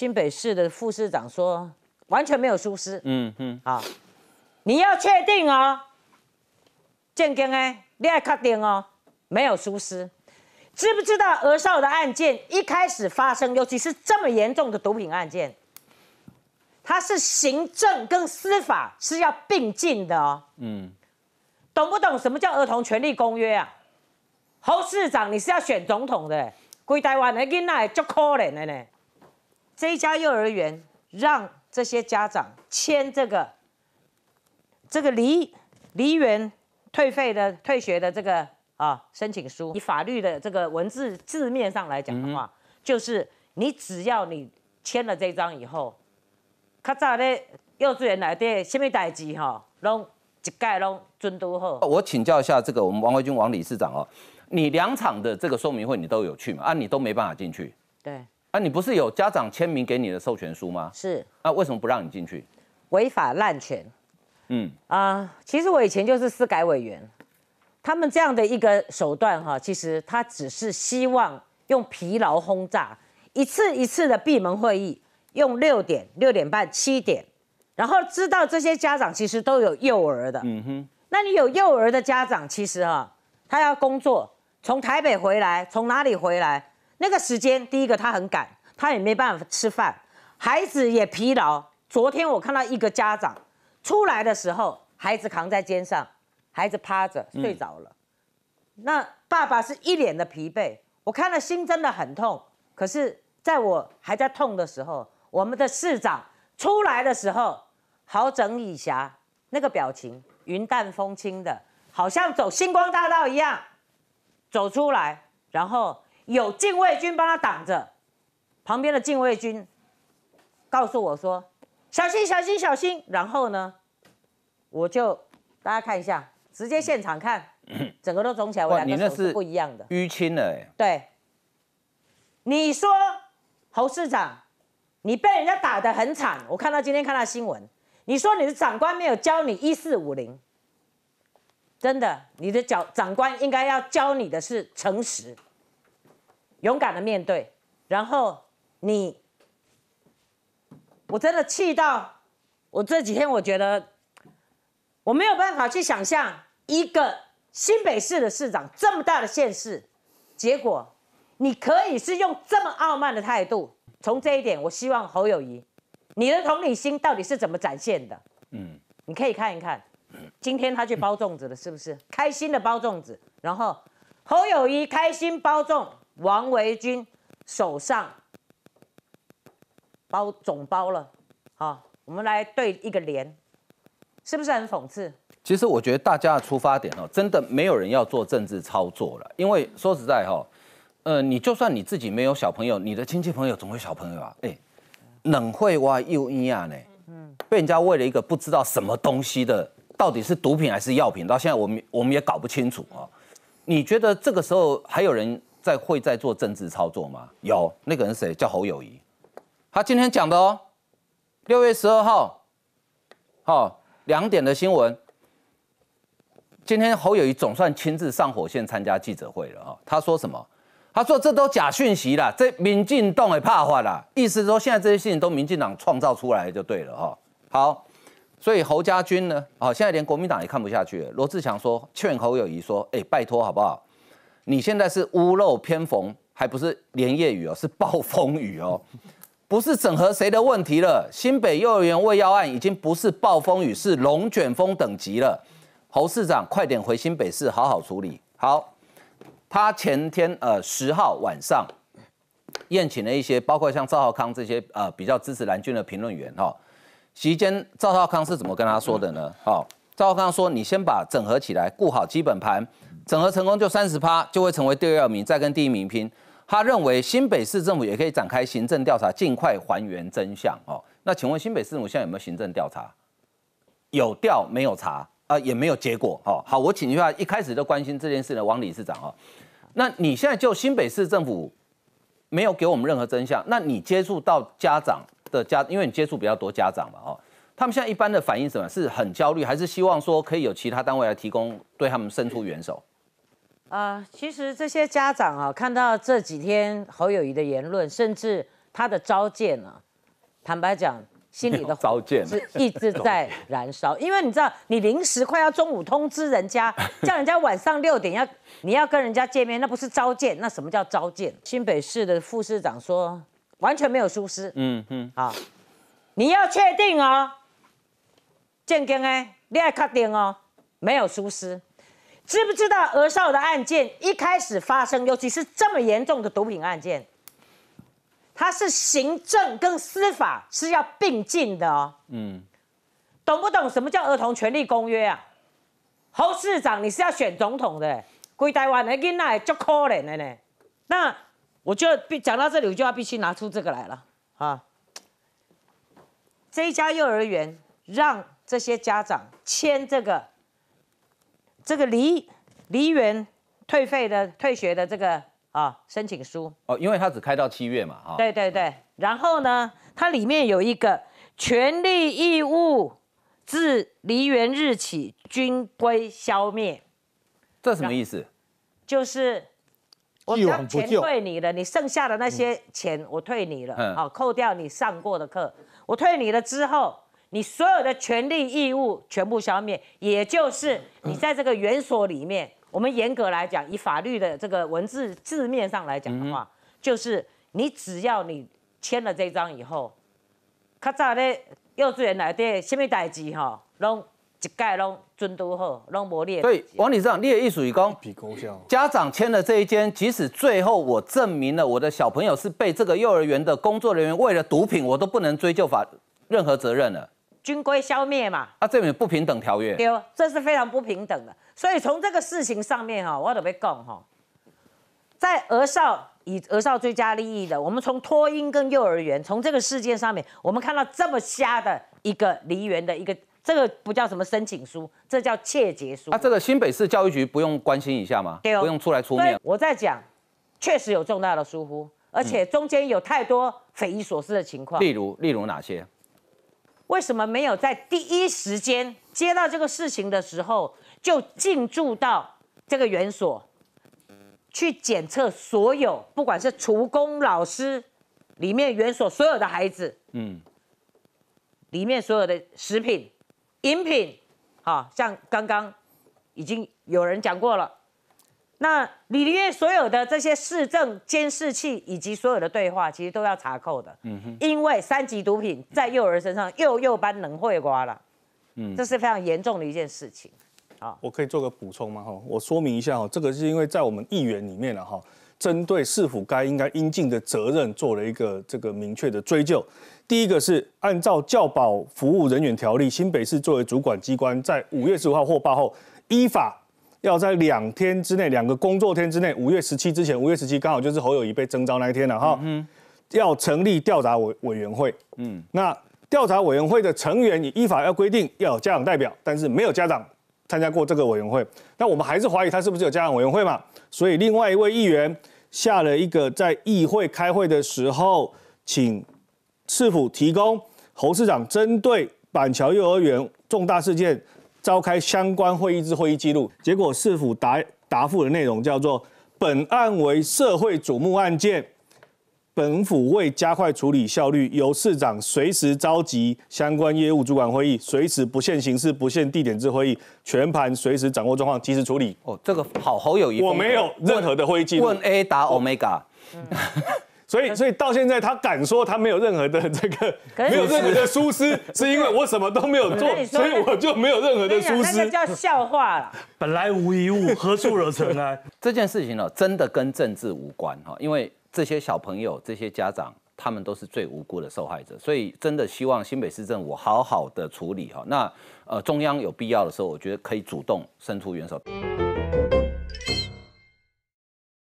新北市的副市长说完全没有疏失，嗯嗯好，你要确定哦，建根哎，你害卡点哦，没有疏失，知不知道？鹅少的案件一开始发生，尤其是这么严重的毒品案件，它是行政跟司法是要并进的哦，嗯，懂不懂什么叫儿童权利公约啊？侯市长你是要选总统的，规台湾的囡仔足可怜的呢。这家幼儿园让这些家长签这个这个离离园退费的退学的这个啊申请书。以法律的这个文字字面上来讲的话，就是你只要你签了这张以后，较早的幼稚园来的什么代志哈，拢一概拢尊都好。我请教一下这个我们王惠君王理事长哦，你两场的这个说明会你都有去吗？啊，你都没办法进去。对。啊，你不是有家长签名给你的授权书吗？是。那为什么不让你进去？违法滥权。嗯。啊，其实我以前就是司改委员。他们这样的一个手段，哈，其实他只是希望用疲劳轰炸，一次一次的闭门会议，用六点、六点半、七点，然后知道这些家长其实都有幼儿的。嗯哼。那你有幼儿的家长，其实哈，他要工作，从台北回来，从哪里回来？那个时间，第一个他很赶，他也没办法吃饭，孩子也疲劳。昨天我看到一个家长出来的时候，孩子扛在肩上，孩子趴着睡着了，那爸爸是一脸的疲惫，我看了心真的很痛。可是在我还在痛的时候，我们的市长出来的时候，好整以暇，那个表情云淡风轻的，好像走星光大道一样走出来，然后。有禁卫军帮他挡着，旁边的禁卫军告诉我说：“小心，小心，小心。”然后呢，我就大家看一下，直接现场看，整个都肿起来，我两个手是不一样的，淤青了。哎，对，你说侯市长，你被人家打得很惨，我看到今天看到新闻，你说你的长官没有教你一四五零，真的，你的脚长官应该要教你的是诚实。勇敢的面对，然后你，我真的气到我这几天，我觉得我没有办法去想象一个新北市的市长这么大的县市，结果你可以是用这么傲慢的态度。从这一点，我希望侯友谊，你的同理心到底是怎么展现的？嗯，你可以看一看，今天他去包粽子了，是不是开心的包粽子？然后侯友谊开心包粽。王维军手上包总包了，好，我们来对一个联，是不是很讽刺？其实我觉得大家的出发点哦，真的没有人要做政治操作了，因为说实在哈，呃，你就算你自己没有小朋友，你的亲戚朋友总会小朋友啊。哎，冷会哇又一样呢，嗯，被人家喂了一个不知道什么东西的，到底是毒品还是药品，到现在我们我们也搞不清楚啊。你觉得这个时候还有人？在会在做政治操作吗？有那个人谁叫侯友谊，他今天讲的哦，六月十二号，好两点的新闻。今天侯友谊总算亲自上火线参加记者会了啊。他说什么？他说这都假讯息啦，这民进党也怕坏啦。意思说现在这些事情都民进党创造出来就对了哈。好，所以侯家军呢，好现在连国民党也看不下去了。罗志祥说劝侯友谊说，哎，拜托好不好？你现在是屋漏偏逢，还不是连夜雨哦，是暴风雨哦，不是整合谁的问题了。新北幼儿园未药案已经不是暴风雨，是龙卷风等级了。侯市长，快点回新北市，好好处理。好，他前天呃十号晚上宴请了一些，包括像赵浩康这些呃比较支持蓝军的评论员哈。席间，赵浩康是怎么跟他说的呢？哦，赵浩康说：“你先把整合起来，顾好基本盘。”整合成功就三十趴，就会成为第二名，再跟第一名拼。他认为新北市政府也可以展开行政调查，尽快还原真相。哦，那请问新北市政府现在有没有行政调查？有调没有查啊？也没有结果。哦。好，我请一下一开始就关心这件事的王理事长。哦，那你现在就新北市政府没有给我们任何真相，那你接触到家长的家，因为你接触比较多家长嘛。哦，他们现在一般的反应什么？是很焦虑，还是希望说可以有其他单位来提供对他们伸出援手？啊，其实这些家长啊，看到这几天侯友谊的言论，甚至他的召见啊，坦白讲，心里的火是一直在燃烧。因为你知道，你临时快要中午通知人家，叫人家晚上六点要你要跟人家见面，那不是召见，那什么叫召见？新北市的副市长说完全没有疏失，嗯嗯，好，你要确定哦，建根哎，你要确定哦，没有疏失。知不知道鹅少的案件一开始发生，尤其是这么严重的毒品案件，它是行政跟司法是要并进的哦。嗯，懂不懂什么叫儿童权利公约啊？侯市长，你是要选总统的，归台湾的囡仔足可怜的呢。那我就必讲到这里，我就要必须拿出这个来了啊。这家幼儿园让这些家长签这个。这个离离园退费的退学的这个啊申请书哦，因为它只开到七月嘛，哈。对对对，然后呢，它里面有一个权利义务，自离园日起均归消灭。这什么意思？就是我将钱退你了，你剩下的那些钱我退你了，好，扣掉你上过的课，我退你了之后。你所有的权利义务全部消灭，也就是你在这个园所里面，我们严格来讲，以法律的这个文字字面上来讲的话，就是你只要你签了这张以后，卡扎咧幼稚园来边什么代起哈，拢一概拢尊都好，拢无列。所以，王理事长列一属于公，家长签了这一间，即使最后我证明了我的小朋友是被这个幼儿园的工作人员为了毒品，我都不能追究法任何责任了。军规消灭嘛？啊，这明不平等条约。对这是非常不平等的。所以从这个事情上面哈，我特别讲哈，在俄少以俄少最佳利益的，我们从托婴跟幼儿园，从这个事件上面，我们看到这么瞎的一个梨园的一个，这个不叫什么申请书，这叫窃结书。那这个新北市教育局不用关心一下吗？对哦，不用出来出面。我在讲，确实有重大的疏忽，而且中间有太多匪夷所思的情况。例如，例如哪些？为什么没有在第一时间接到这个事情的时候，就进驻到这个园所去检测所有，不管是厨工老师里面园所所有的孩子，嗯，里面所有的食品、饮品，好像刚刚已经有人讲过了。那李林月所有的这些市政监视器以及所有的对话，其实都要查扣的。嗯哼，因为三级毒品在幼儿身上又又搬冷会瓜了。嗯，这是非常严重的一件事情。好，我可以做个补充吗？哈，我说明一下哈，这个是因为在我们议员里面了哈，针对是否该应该应尽的责任做了一个这个明确的追究。第一个是按照教保服务人员条例，新北市作为主管机关，在五月十五号获报后，依法。要在两天之内，两个工作天之内，五月十七之前，五月十七刚好就是侯友谊被征召那一天了哈。嗯，要成立调查委委员会。嗯，那调查委员会的成员也依法要规定要有家长代表，但是没有家长参加过这个委员会。那我们还是怀疑他是不是有家长委员会嘛？所以另外一位议员下了一个在议会开会的时候，请市府提供侯市长针对板桥幼儿园重大事件。召开相关会议之会议记录，结果市府答答复的内容叫做：本案为社会瞩目案件，本府为加快处理效率，由市长随时召集相关业务主管会议，随时不限形式、不限地点之会议，全盘随时掌握状况，及时处理。哦，这个好有意思。我没有任何的会议记录。问 A 答 Omega。所以，所以到现在他敢说他没有任何的 这个，没有任何的疏失，是因为我什么都没有做，所以我就没有任何的疏失。那个叫笑话了。本来无一物，何处惹尘埃？这件事情呢，真的跟政治无关哈，因为这些小朋友、这些家长，他们都是最无辜的受害者。所以，真的希望新北市政府好好的处理哈。那呃，中央有必要的时候，我觉得可以主动伸出援手。